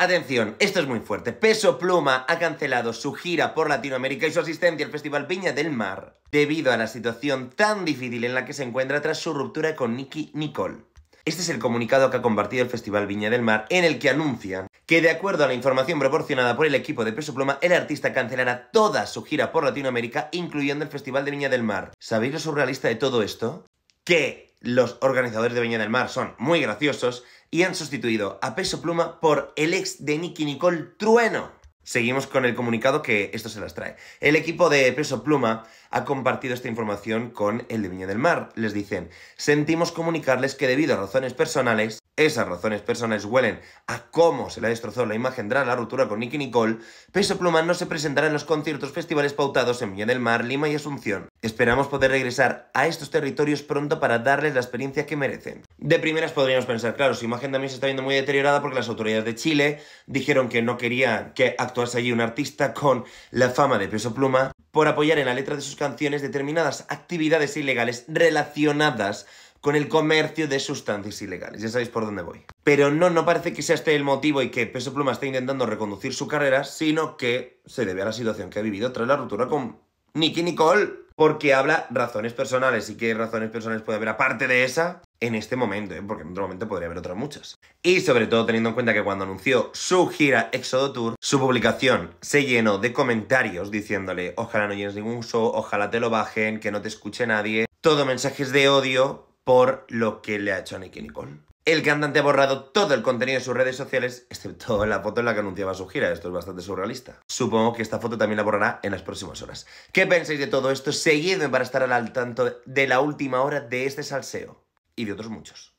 Atención, esto es muy fuerte. Peso Pluma ha cancelado su gira por Latinoamérica y su asistencia al Festival Viña del Mar debido a la situación tan difícil en la que se encuentra tras su ruptura con Nicky Nicole. Este es el comunicado que ha compartido el Festival Viña del Mar en el que anuncia que de acuerdo a la información proporcionada por el equipo de Peso Pluma, el artista cancelará toda su gira por Latinoamérica, incluyendo el Festival de Viña del Mar. ¿Sabéis lo surrealista de todo esto? que los organizadores de Viña del Mar son muy graciosos y han sustituido a Peso Pluma por el ex de Nicky Nicole Trueno. Seguimos con el comunicado que esto se las trae. El equipo de Peso Pluma ha compartido esta información con el de Viña del Mar. Les dicen, sentimos comunicarles que debido a razones personales, esas razones personales huelen a cómo se le destrozó la imagen tras la ruptura con Nicky Nicole, Peso Pluma no se presentará en los conciertos festivales pautados en Viña del Mar, Lima y Asunción. Esperamos poder regresar a estos territorios pronto para darles la experiencia que merecen. De primeras podríamos pensar, claro, su imagen también se está viendo muy deteriorada porque las autoridades de Chile dijeron que no querían que actú actuase allí un artista con la fama de peso pluma por apoyar en la letra de sus canciones determinadas actividades ilegales relacionadas con el comercio de sustancias ilegales. Ya sabéis por dónde voy. Pero no, no parece que sea este el motivo y que Peso Pluma esté intentando reconducir su carrera, sino que se debe a la situación que ha vivido tras la ruptura con Nicky Nicole. Porque habla razones personales. ¿Y qué razones personales puede haber aparte de esa? en este momento, ¿eh? porque en otro momento podría haber otras muchas. Y sobre todo teniendo en cuenta que cuando anunció su gira Exodo Tour, su publicación se llenó de comentarios diciéndole ojalá no llenes ningún show, ojalá te lo bajen, que no te escuche nadie, todo mensajes de odio por lo que le ha hecho a Nicky Nicole. El cantante ha borrado todo el contenido de sus redes sociales, excepto la foto en la que anunciaba su gira. Esto es bastante surrealista. Supongo que esta foto también la borrará en las próximas horas. ¿Qué pensáis de todo esto? Seguidme para estar al tanto de la última hora de este salseo y de otros muchos.